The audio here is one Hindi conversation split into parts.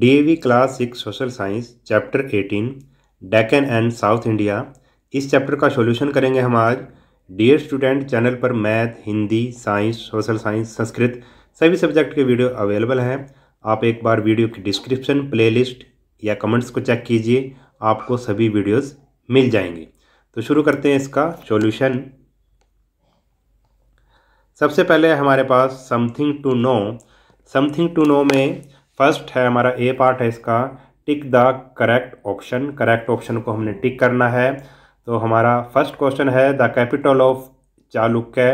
D class six social science chapter eighteen Deccan and south India इस चैप्टर का सॉल्यूशन करेंगे हम आज डियर स्टूडेंट चैनल पर math Hindi science social science Sanskrit सभी सब्जेक्ट के वीडियो अवेलेबल हैं आप एक बार वीडियो की डिस्क्रिप्शन प्लेलिस्ट या कमेंट्स को चेक कीजिए आपको सभी वीडियोस मिल जाएंगे तो शुरू करते हैं इसका सॉल्यूशन सबसे पहले हमारे पास something to know something to know में फर्स्ट है हमारा ए पार्ट है इसका tick the correct option correct option को हमने टिक करना है तो हमारा फर्स्ट क्वेश्चन है the capital of Chalukya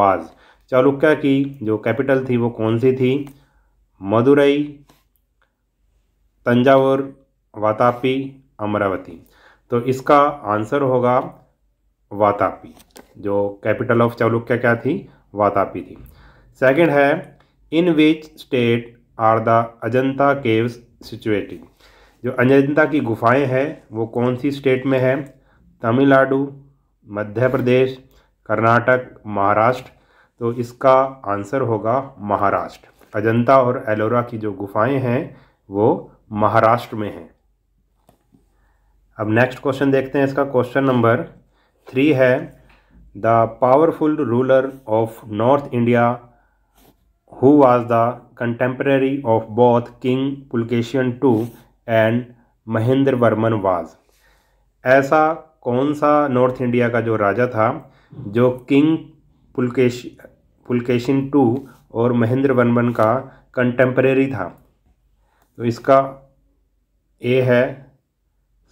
was Chalukya की जो कैपिटल थी वो कौन सी थी मदुरई तंजावुर वातापी अमरावती तो इसका आंसर होगा वातापी जो कैपिटल ऑफ चालुक्य क्या थी वातापी थी सेकंड है in which state are the Ajanta caves situated जो अजंता की गुफाएं हैं वो कौन सी स्टेट में है तमिलनाडु मध्य प्रदेश कर्नाटक महाराष्ट्र तो इसका आंसर होगा महाराष्ट्र अजंता और एलोरा की जो गुफाएं हैं वो महाराष्ट्र में हैं अब नेक्स्ट क्वेश्चन देखते हैं इसका क्वेश्चन नंबर थ्री है the powerful ruler of north India who was the contemporary of both King Pulkesian II and Mahendra Varman was ऐसा कौन सा नॉर्थ इंडिया का जो राजा था जो किंग पुलकेश पुलकेशन टू और महेंद्र वर्मन का कंटेम्प्रेरी था तो इसका ए है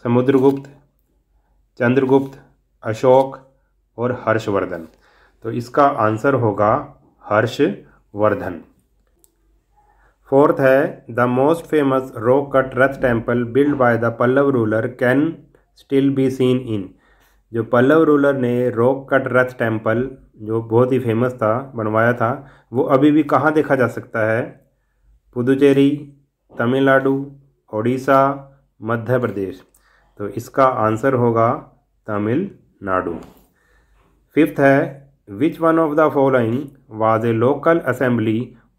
समुद्रगुप्त चंद्रगुप्त अशोक और हर्षवर्धन तो इसका आंसर होगा हर्षवर्धन फोर्थ है the most famous rock cut rath temple build by the Pallava ruler can still be seen in जो पल्लव रूलर ने रॉक कट रथ टेम्पल जो बहुत ही फेमस था बनवाया था वो अभी भी कहाँ देखा जा सकता है पुदुचेरी तमिलनाडु ओडिशा मध्य प्रदेश तो इसका आंसर होगा तमिलनाडु फिफ्थ है which one of the following was a local assembly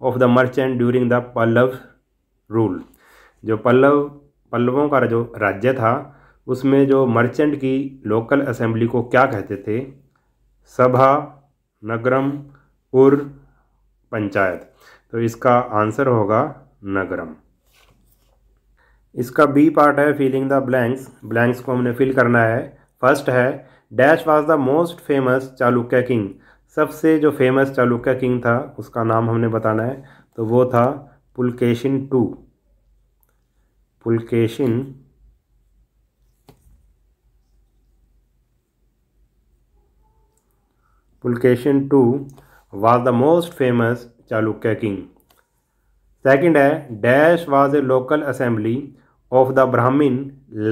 of the merchant during the Pallava rule जो पल्लव पल्लवों का जो राज्य था उसमें जो मर्चेंट की लोकल असेंबली को क्या कहते थे सभा नगरम और पंचायत तो इसका आंसर होगा नगरम इसका बी पार्ट है फीलिंग द ब्लैंक्स ब्लैंक्स को हमने फिल करना है फर्स्ट है dash was the most famous Chalukya king सबसे जो फेमस चालुक्य किंग था उसका नाम हमने बताना है तो वो था Pulakeshin two Pulakeshin Pulakeshin two was the most famous Chalukya king second है dash was a local assembly of the Brahmin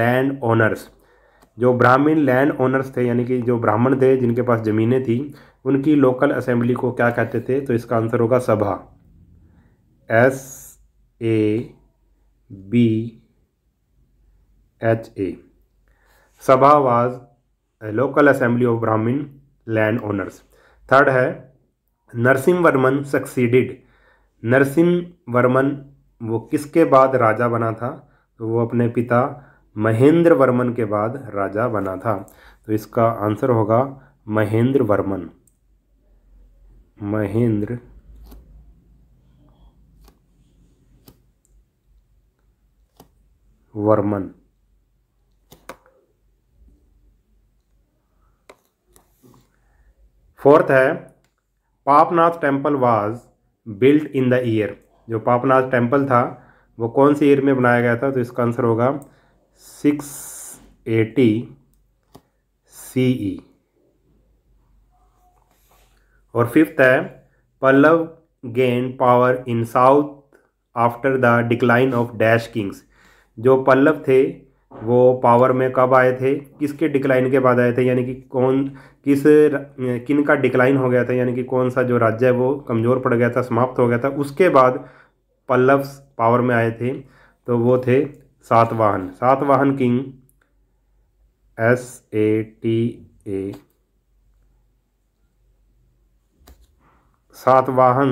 land owners जो ब्राह्मीण लैंड ओनर्स थे यानी कि जो ब्राह्मण थे जिनके पास ज़मीनें थी उनकी लोकल असेंबली को क्या कहते थे तो इसका आंसर होगा sabha S A B H A sabha was local assembly of Brahmin land owners third है Narasimhavarman succeeded Narasimhavarman वो किसके बाद राजा बना था तो वो अपने पिता महेंद्र वर्मन के बाद राजा बना था तो इसका आंसर होगा Mahendravarman Mahendravarman fourth है Papanath temple was built in the year जो पापनाथ टेम्पल था वो कौन से ईयर में बनाया गया था तो इसका आंसर होगा सिक्स एटी सी ई और फिफ्थ है Pallava gain power in south after the decline of dash kings जो पल्लव थे वो पावर में कब आए थे किसके डिक्लाइन के बाद आए थे यानी कि कौन किस किन का डिक्लाइन हो गया था यानी कि कौन सा जो राज्य है वो कमज़ोर पड़ गया था समाप्त हो गया था उसके बाद पल्लव पावर में आए थे तो वो थे Satavahana Satavahana king S A T A Satavahana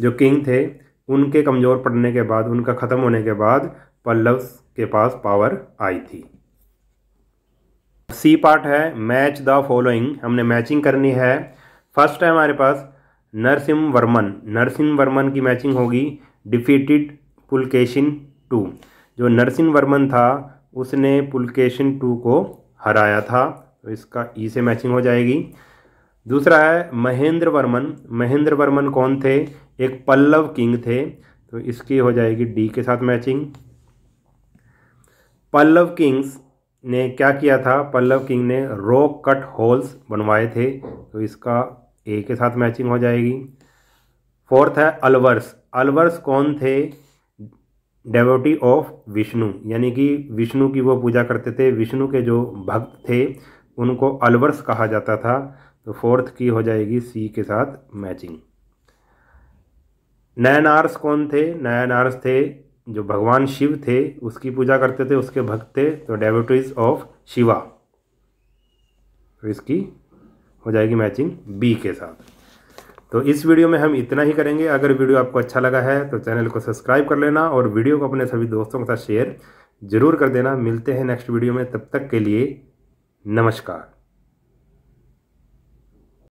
जो किंग थे उनके कमज़ोर पड़ने के बाद उनका ख़त्म होने के बाद पल्लव के पास पावर आई थी सी पार्ट है मैच द फॉलोइंग हमने मैचिंग करनी है फर्स्ट है हमारे पास नरसिम वर्मन नरसिम वर्मन की मैचिंग होगी डिफीटेड पुलकेशन टू जो नरसिम वर्मन था उसने पुलकेशन टू को हराया था तो इसका ई e से मैचिंग हो जाएगी दूसरा है महेंद्र वर्मन महेंद्र वर्मन कौन थे एक पल्लव किंग थे तो इसकी हो जाएगी डी के साथ मैचिंग पल्लव किंग्स ने क्या किया था पल्लव किंग ने रॉक कट होल्स बनवाए थे तो इसका ए के साथ मैचिंग हो जाएगी फोर्थ है अलवर्स अलवर्स कौन थे डेवोटी ऑफ विष्णु यानी कि विष्णु की वो पूजा करते थे विष्णु के जो भक्त थे उनको अलवर्स कहा जाता था तो फोर्थ की हो जाएगी सी के साथ मैचिंग नयन आर्स कौन थे नयन आर्स थे जो भगवान शिव थे उसकी पूजा करते थे उसके भक्त थे तो डेवोटीज ऑफ शिवा तो इसकी हो जाएगी मैचिंग बी के साथ तो इस वीडियो में हम इतना ही करेंगे अगर वीडियो आपको अच्छा लगा है तो चैनल को सब्सक्राइब कर लेना और वीडियो को अपने सभी दोस्तों के साथ शेयर ज़रूर कर देना मिलते हैं नेक्स्ट वीडियो में तब तक के लिए नमस्कार